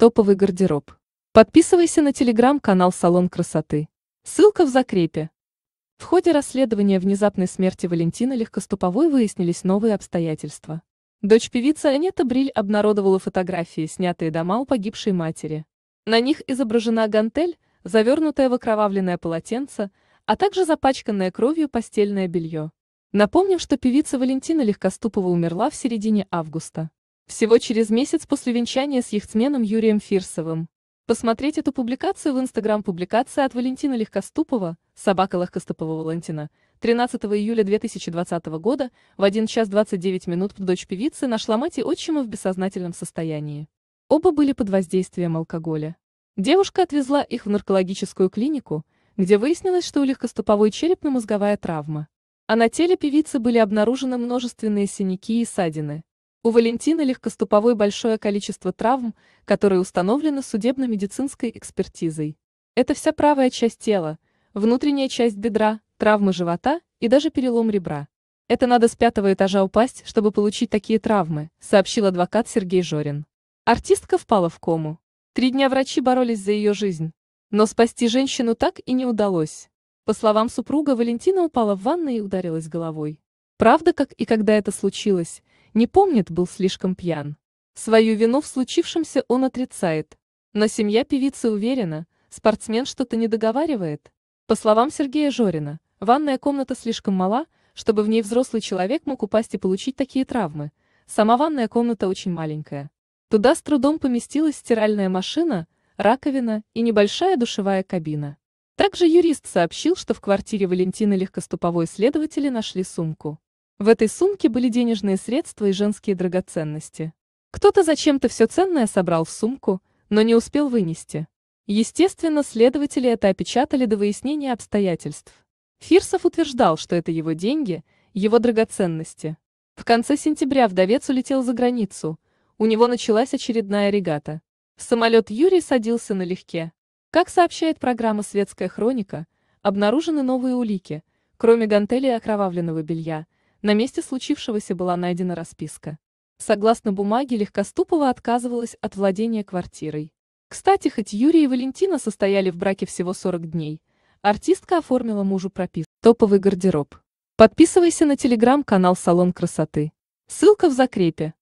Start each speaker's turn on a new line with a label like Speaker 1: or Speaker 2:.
Speaker 1: Топовый гардероб. Подписывайся на телеграм-канал «Салон красоты». Ссылка в закрепе. В ходе расследования внезапной смерти Валентины Легкоступовой выяснились новые обстоятельства. Дочь певицы Анета Бриль обнародовала фотографии, снятые дома у погибшей матери. На них изображена гантель, завернутое в окровавленное полотенце, а также запачканное кровью постельное белье. Напомним, что певица Валентина Легкоступова умерла в середине августа. Всего через месяц после венчания с яхтсменом Юрием Фирсовым. Посмотреть эту публикацию в Инстаграм публикация от Валентина Легкоступова, собака Легкоступова Валентина, 13 июля 2020 года в 1 час 29 минут дочь певицы нашла мать и отчима в бессознательном состоянии. Оба были под воздействием алкоголя. Девушка отвезла их в наркологическую клинику, где выяснилось, что у легкоступовой черепно-мозговая травма. А на теле певицы были обнаружены множественные синяки и ссадины. У Валентины Легкоступовой большое количество травм, которые установлены судебно-медицинской экспертизой. Это вся правая часть тела, внутренняя часть бедра, травмы живота и даже перелом ребра. Это надо с пятого этажа упасть, чтобы получить такие травмы, сообщил адвокат Сергей Жорин. Артистка впала в кому. Три дня врачи боролись за ее жизнь. Но спасти женщину так и не удалось. По словам супруга, Валентина упала в ванной и ударилась головой. Правда, как и когда это случилось, не помнит, был слишком пьян. Свою вину в случившемся он отрицает. Но семья певицы уверена, спортсмен что-то не договаривает. По словам Сергея Жорина, ванная комната слишком мала, чтобы в ней взрослый человек мог упасть и получить такие травмы. Сама ванная комната очень маленькая. Туда с трудом поместилась стиральная машина, раковина и небольшая душевая кабина. Также юрист сообщил, что в квартире Валентины легкоступовой следователи нашли сумку. В этой сумке были денежные средства и женские драгоценности. Кто-то зачем-то все ценное собрал в сумку, но не успел вынести. Естественно, следователи это опечатали до выяснения обстоятельств. Фирсов утверждал, что это его деньги, его драгоценности. В конце сентября вдовец улетел за границу. У него началась очередная регата. В самолет Юрий садился налегке. Как сообщает программа «Светская хроника», обнаружены новые улики, кроме гантели и окровавленного белья – на месте случившегося была найдена расписка. Согласно бумаге, Легкоступова отказывалась от владения квартирой. Кстати, хоть Юрий и Валентина состояли в браке всего 40 дней, артистка оформила мужу прописку. Топовый гардероб. Подписывайся на телеграм-канал «Салон красоты». Ссылка в закрепе.